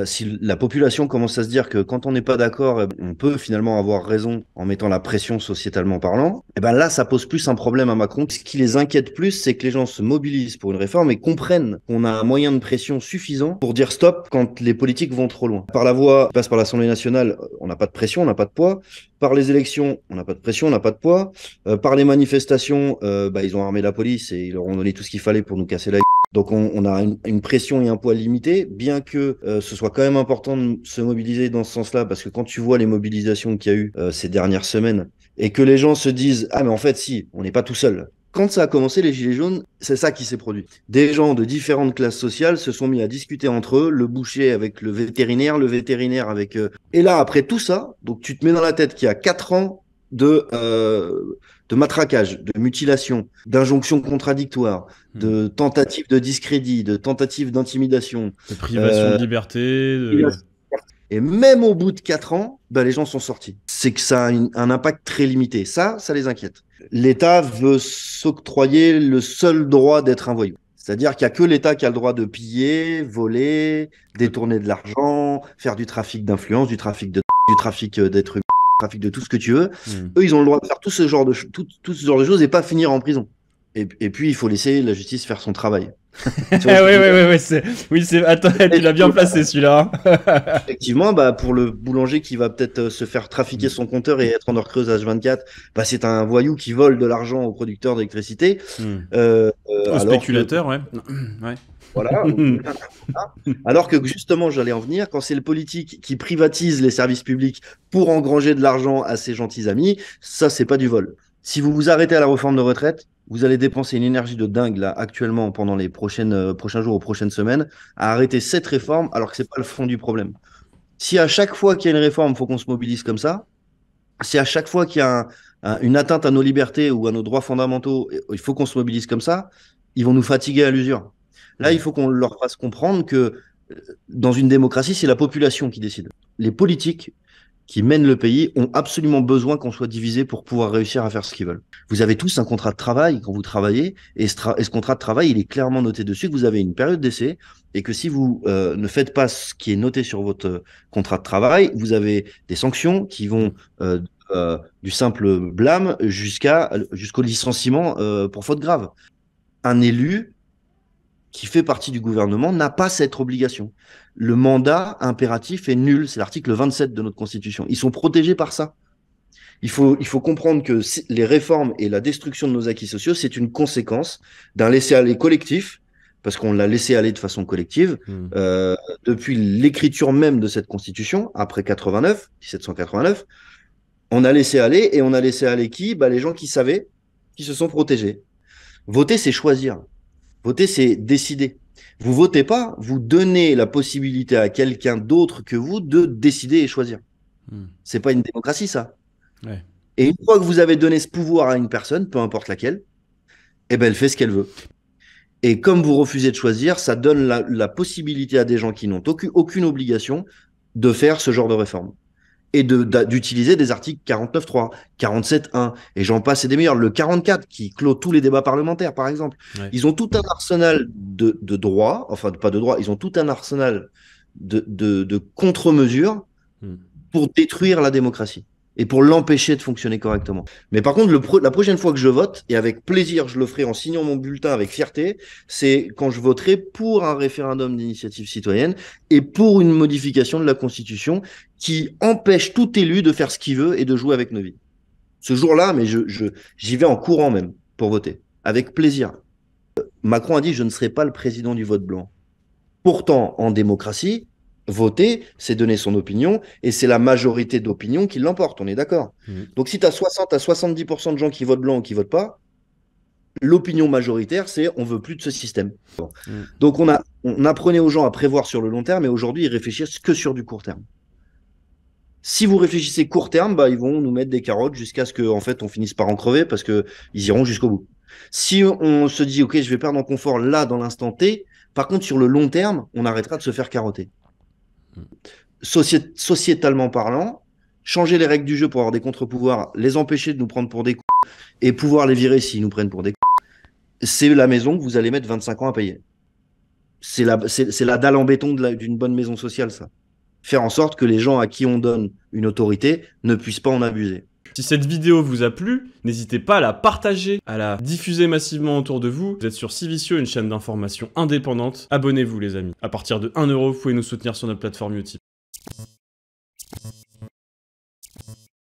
Euh, si la population commence à se dire que quand on n'est pas d'accord, euh, on peut finalement avoir raison en mettant la pression sociétalement parlant, et eh ben là, ça pose plus un problème à Macron. Ce qui les inquiète plus, c'est que les gens se mobilisent pour une réforme et comprennent qu'on a un moyen de pression suffisant pour dire stop quand les politiques vont trop loin. Par la voix, qui passe par l'Assemblée nationale, on n'a pas de pression, on n'a pas de poids. Par les élections, on n'a pas de pression, on n'a pas de poids. Euh, par les manifestations, bah, ils ont armé la police et ils leur ont donné tout ce qu'il fallait pour nous casser la donc on, a une, pression et un poids limité, bien que euh, ce soit quand même important de se mobiliser dans ce sens-là, parce que quand tu vois les mobilisations qu'il y a eu euh, ces dernières semaines, et que les gens se disent ah mais en fait si, on n'est pas tout seul. Quand ça a commencé les gilets jaunes, c'est ça qui s'est produit. Des gens de différentes classes sociales se sont mis à discuter entre eux, le boucher avec le vétérinaire, le vétérinaire avec euh, et là après tout ça, donc tu te mets dans la tête qu'il y a quatre ans de, euh, de matraquage, de mutilation, d'injonctions contradictoires, hmm. de tentatives de discrédit, de tentatives d'intimidation. De privation de euh, liberté. Et même au bout de 4 ans, ben les gens sont sortis. C'est que ça a un impact très limité. Ça, ça les inquiète. L'État veut s'octroyer le seul droit d'être un voyou. C'est-à-dire qu'il n'y a que l'État qui a le droit de piller, voler, détourner de l'argent, faire du trafic d'influence, du trafic de du trafic euh, d'êtres humains trafic de tout ce que tu veux. Hmm. Eux, ils ont le droit de faire tout ce genre de, tout, tout ce genre de choses et pas finir en prison. Et, puis, il faut laisser la justice faire son travail. oui, oui, oui, oui, oui, c'est... Attends, il a bien placé celui-là. Hein. Effectivement, bah, pour le boulanger qui va peut-être euh, se faire trafiquer mm. son compteur et être en heure creuse H24, bah, c'est un voyou qui vole de l'argent aux producteurs d'électricité. Mm. Euh, euh, aux spéculateurs, ouais. ouais. Voilà. Alors que justement, j'allais en venir, quand c'est le politique qui privatise les services publics pour engranger de l'argent à ses gentils amis, ça, c'est pas du vol. Si vous vous arrêtez à la réforme de retraite, vous allez dépenser une énergie de dingue là actuellement pendant les prochaines, euh, prochains jours ou prochaines semaines à arrêter cette réforme alors que ce n'est pas le fond du problème. Si à chaque fois qu'il y a une réforme, il faut qu'on se mobilise comme ça, si à chaque fois qu'il y a une atteinte à nos libertés ou à nos droits fondamentaux, il faut qu'on se mobilise comme ça, ils vont nous fatiguer à l'usure. Là, il faut qu'on leur fasse comprendre que euh, dans une démocratie, c'est la population qui décide. Les politiques qui mènent le pays ont absolument besoin qu'on soit divisé pour pouvoir réussir à faire ce qu'ils veulent. Vous avez tous un contrat de travail quand vous travaillez, et ce, contrat de travail, il est clairement noté dessus que vous avez une période d'essai, et que si vous euh, ne faites pas ce qui est noté sur votre euh, contrat de travail, vous avez des sanctions qui vont euh, du simple blâme jusqu'à jusqu'au licenciement pour faute grave. Un élu, qui fait partie du gouvernement n'a pas cette obligation. Le mandat impératif est nul, c'est l'article 27 de notre Constitution. Ils sont protégés par ça. Il faut, il faut comprendre que les réformes et la destruction de nos acquis sociaux, c'est une conséquence d'un laisser-aller collectif, parce qu'on l'a laissé aller de façon collective, hmm. euh, depuis l'écriture même de cette Constitution, après 89, 1789, on a laissé aller, et on a laissé aller qui bah, Les gens qui savaient, qui se sont protégés. Voter, c'est choisir. Voter, c'est décider. Vous votez pas, vous donnez la possibilité à quelqu'un d'autre que vous de décider et choisir. Hmm. C'est pas une démocratie, ça. Et une fois que vous avez donné ce pouvoir à une personne, peu importe laquelle, eh ben, elle fait ce qu'elle veut. Et comme vous refusez de choisir, ça donne la, possibilité à des gens qui n'ont aucune, aucune obligation de faire ce genre de réforme et d'utiliser des articles 49.3, 47.1, et j'en passe et des meilleurs, le 44 qui clôt tous les débats parlementaires, par exemple. Ils ont tout un arsenal de, de droits, enfin pas de droits, ils ont tout un arsenal de, de contre-mesures hmm. pour détruire la démocratie et pour l'empêcher de fonctionner correctement. Mais par contre, la prochaine fois que je vote, et avec plaisir, je le ferai en signant mon bulletin avec fierté, c'est quand je voterai pour un référendum d'initiative citoyenne et pour une modification de la Constitution qui empêche tout élu de faire ce qu'il veut et de jouer avec nos vies. Ce jour-là, mais je j'y vais en courant même pour voter, avec plaisir. Euh, Macron a dit je ne serai pas le président du vote blanc. Pourtant, en démocratie, Voter, c'est donner son opinion, et c'est la majorité d'opinions qui l'emporte, on est d'accord. Mmh. Donc si tu as 60 à 70% de gens qui votent blanc ou qui votent pas, l'opinion majoritaire, c'est on veut plus de ce système. Mmh. Donc on, a, on apprenait aux gens à prévoir sur le long terme, et aujourd'hui, ils réfléchissent que sur du court terme. Si vous réfléchissez court terme, bah, ils vont nous mettre des carottes jusqu'à ce qu'en fait, on finisse par en crever parce qu'ils iront jusqu'au bout. Si on se dit, OK, je vais perdre en confort là, dans l'instant T, par contre, sur le long terme, on arrêtera de se faire carotter sociétalement parlant, changer les règles du jeu pour avoir des contre-pouvoirs, les empêcher de nous prendre pour des coups et pouvoir les virer s'ils nous prennent pour des coups, c'est la maison que vous allez mettre 25 ans à payer. C'est la, c'est, la dalle en béton d'une bonne maison sociale, ça. Faire en sorte que les gens à qui on donne une autorité ne puissent pas en abuser. Si cette vidéo vous a plu, n'hésitez pas à la partager, à la diffuser massivement autour de vous. Vous êtes sur vicieux une chaîne d'information indépendante. Abonnez-vous les amis. À partir de 1€, vous pouvez nous soutenir sur notre plateforme YouTube.